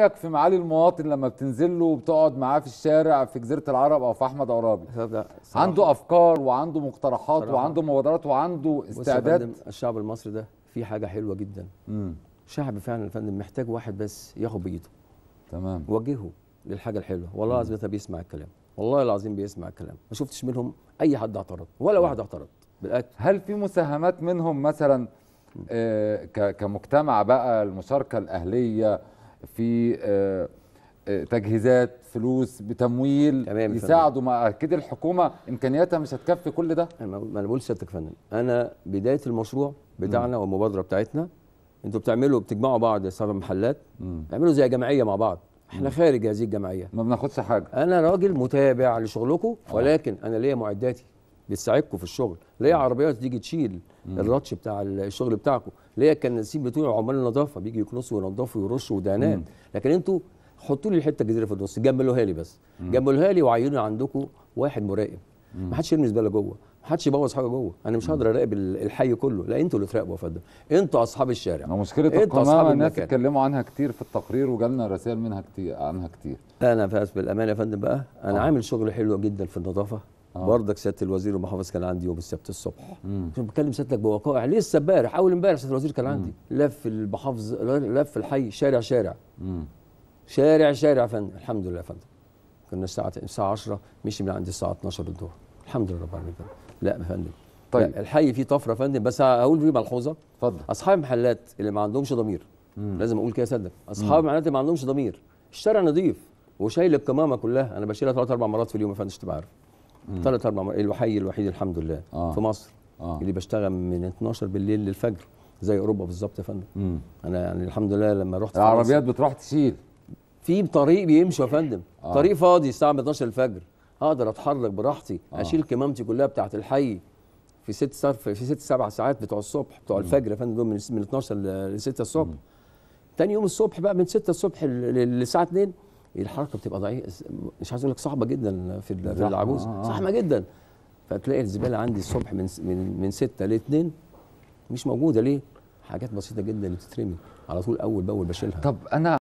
رايك في معالي المواطن لما بتنزل له وبتقعد معاه في الشارع في جزيره العرب او في احمد عرابي عنده افكار وعنده مقترحات صراحة. وعنده مبادرات وعنده استعداد الشعب المصري ده في حاجه حلوه جدا امم شعب فعلا يا فندم محتاج واحد بس ياخد بايده تمام وجهه للحاجه الحلوه والله العظيم بيسمع الكلام والله العظيم بيسمع الكلام ما شفتش منهم اي حد اعترض ولا واحد اعترض بالأكل هل في مساهمات منهم مثلا آه كمجتمع بقى المشاركه الاهليه في آه، آه، تجهيزات فلوس بتمويل تمام يساعدوا مع اكيد الحكومه امكانياتها مش هتكفي كل ده ما انا بقول سيادتك فنان انا بدايه المشروع بتاعنا والمبادره بتاعتنا انتوا بتعملوا بتجمعوا بعض يا صاحب المحلات تعملوا زي جمعيه مع بعض احنا خارج هذه الجمعيه ما بناخدش حاجه انا راجل متابع لشغلكم آه. ولكن انا ليا معداتي بتساعدكم في الشغل ليه عربيات تيجي تشيل الراتش بتاع الشغل بتاعكم ليه الكناسين بتوع عمال النظافه بيجي يكنسوا وينضفوا ويرشوا ودهانات لكن انتوا حطوا لي الحته الجديده في النص جملوها لي بس جملوها لي وعينوا عندكم واحد مراقب ما حدش يرمي زباله جوه ما حدش يبوظ حاجه جوه انا مش هقدر اراقب الحي كله لا انتوا اللي تراقبوا يا فندم انتوا اصحاب الشارع ما مشكله القمامه الناس اتكلموا عنها كتير في التقرير وجالنا رسائل منها كتير عنها كتير انا فاس بالامانه يا فندم بقى انا آه. عامل شغل حلو جدا في النظافه آه. برضك سياده الوزير المحافظ كان عندي يوم السبت الصبح كنت بكلم سيادتك بوقائع لسه امبارح اول امبارح سياده الوزير كان عندي مم. لف المحافظ لف الحي شارع شارع مم. شارع شارع يا فندم الحمد لله يا فندم كنا الساعه الساعه 10 مشي من عندي الساعه 12 الظهر الحمد لله رب العالمين لا يا فندم طيب لا الحي فيه طفره يا فندم بس هقول فيه ملحوظه اتفضل اصحاب المحلات اللي ما عندهمش ضمير مم. لازم اقول كده صدق اصحاب المحلات اللي ما عندهمش ضمير الشارع نظيف وشايل القمامه كلها انا بشيلها ثلاث اربع مرات في اليوم يا فندم عارف ثلاث اربع مرات الوحي الوحيد الحمد لله آه. في مصر آه. اللي بشتغل من 12 بالليل للفجر زي اوروبا بالظبط يا فندم انا يعني الحمد لله لما رحت العربيات بتروح تسيل في طريق بيمشي يا آه. فندم آه. طريق فاضي الساعه 12 الفجر اقدر اتحرك براحتي آه. اشيل كمامتي كلها بتاعه الحي في ست صرف في ست سبع ساعات بتوع الصبح بتوع مم. الفجر يا فندم دول من 12 ل 6 الصبح مم. تاني يوم الصبح بقى من 6 الصبح للساعه 2 الحركه بتبقى ضعيفه مش عايز اقول لك صعبه جدا في في العجوز آه. صعبه جدا فتلاقي الزباله عندي الصبح من من من 6 ل 2 مش موجوده ليه؟ حاجات بسيطه جدا بتترمي على طول اول باول بشيلها طب انا